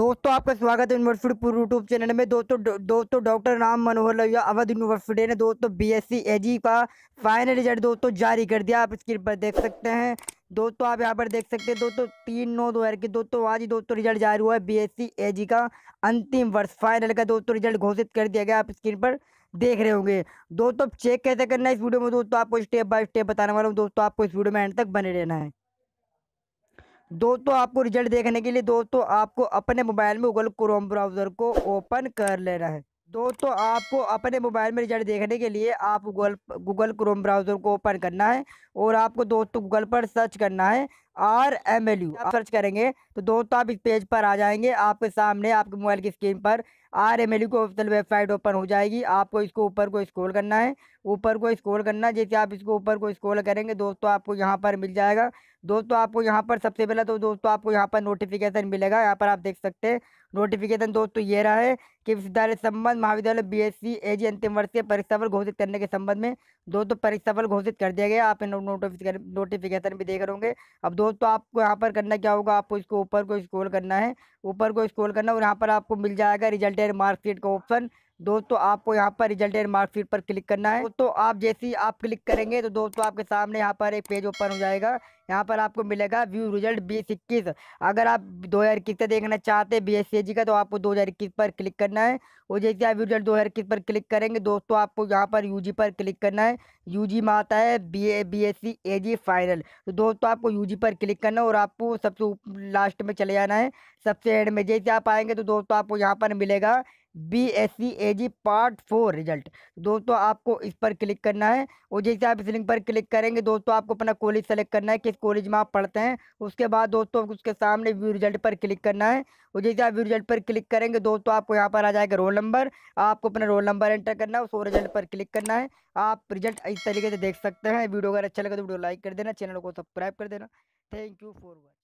दोस्तों आपका स्वागत है यूनिवर्सिटी पूर्व यूट्यूब चैनल में दोस्तों दोस्तों डॉक्टर राम मनोहर लोहिया अवध यूनिवर्सिटी ने दोस्तों बीएससी एजी का फाइनल रिजल्ट दोस्तों जारी कर दिया आप स्क्रीन पर देख सकते हैं दोस्तों आप यहाँ पर देख सकते हैं दोस्तों तीन नौ दो हज़ार के दोस्तों आज ही दोस्तों रिजल्ट जारी हुआ है बी एस का अंतिम वर्ष फाइनल का दोस्तों रिजल्ट घोषित कर दिया गया आप स्क्रीन पर देख रहे होंगे दोस्तों चेक कैसे करना है इस वीडियो में दोस्तों आपको स्टेप बाय स्टेप बताने वाला हूँ दोस्तों आपको इस वीडियो में एंड तक बने रहना है दोस्तों आपको रिजल्ट देखने के लिए दोस्तों आपको अपने मोबाइल में गूगल क्रोम ब्राउज़र को ओपन कर लेना है दोस्तों आपको अपने मोबाइल में रिजल्ट देखने के लिए आप गूगल गूगल क्रोम ब्राउज़र को ओपन करना है और आपको दोस्तों गूगल पर सर्च करना है आर एम एल यू आप सर्च करेंगे तो दोस्तों आप इस पेज पर आ जाएंगे आपके सामने आपके मोबाइल की स्क्रीन पर आर एम एल यू की ऑफिशियल वेबसाइट ओपन हो जाएगी आपको इसको ऊपर को स्क्रॉल करना है ऊपर को स्क्रॉल करना है जैसे आप इसको ऊपर को स्क्रॉल करेंगे दोस्तों आपको यहाँ पर मिल जाएगा दोस्तों आपको यहाँ पर सबसे पहले तो दोस्तों आपको यहाँ पर नोटिफिकेशन मिलेगा यहाँ पर आप देख सकते हैं नोटिफिकेशन दोस्तों ये रहा है कि विश्वविद्यालय संबंध महाविद्यालय बी एस सी जी अंतिम वर्ष के परीक्षाफल घोषित करने के संबंध में दोस्तों परीक्षाफल घोषित कर दिया गया आप नोटिफिकेशन भी देख रहे होंगे अब दोस्तों आपको यहाँ पर करना क्या होगा आपको इसको ऊपर को स्क्रॉल करना है ऊपर को स्क्रॉल करना और यहाँ पर आपको मिल जाएगा रिजल्ट एंड मार्कशीट का ऑप्शन दोस्तों आपको यहाँ पर रिजल्ट एंड मार्कशीट पर क्लिक करना है दोस्तों आप जैसे ही आप क्लिक करेंगे तो दोस्तों आपके सामने यहाँ पर एक पेज ओपन हो जाएगा यहाँ पर आपको मिलेगा व्यू रिजल्ट बीस इक्कीस अगर आप दो हज़ार इक्कीस से देखना चाहते हैं बी e का तो आपको दो हज़ार इक्कीस पर क्लिक करना है और जैसे आप व्यू रिजल्ट दो हज़ार इक्कीस पर क्लिक करेंगे दोस्तों आपको यहाँ पर यू पर क्लिक करना है यू में आता है B A B S C A G final तो दोस्तों आपको यू पर क्लिक करना है और आपको सबसे लास्ट में चले जाना है सबसे एंड में जैसे आप आएंगे तो दोस्तों आपको यहाँ पर मिलेगा B S C A G part four result दोस्तों आपको इस पर क्लिक करना है और जैसे आप इस लिंक पर क्लिक करेंगे दोस्तों आपको अपना कॉलेज सेलेक्ट करना है किस कॉलेज में आप पढ़ते हैं उसके बाद दोस्तों उसके सामने व्यू रिजल्ट पर क्लिक करना है और जैसे आप व्यू रिजल्ट पर क्लिक करेंगे दोस्तों आपको यहाँ पर आ जाएगा रोल नंबर आपको अपना रोल नंबर एंटर करना है उस रिजल्ट पर क्लिक करना है आप रिजल्ट इस तरीके से देख सकते हैं वीडियो अगर अच्छा लगे तो वीडियो लाइक कर देना चैनल को सब्सक्राइब कर देना थैंक यू फॉर वॉचिंग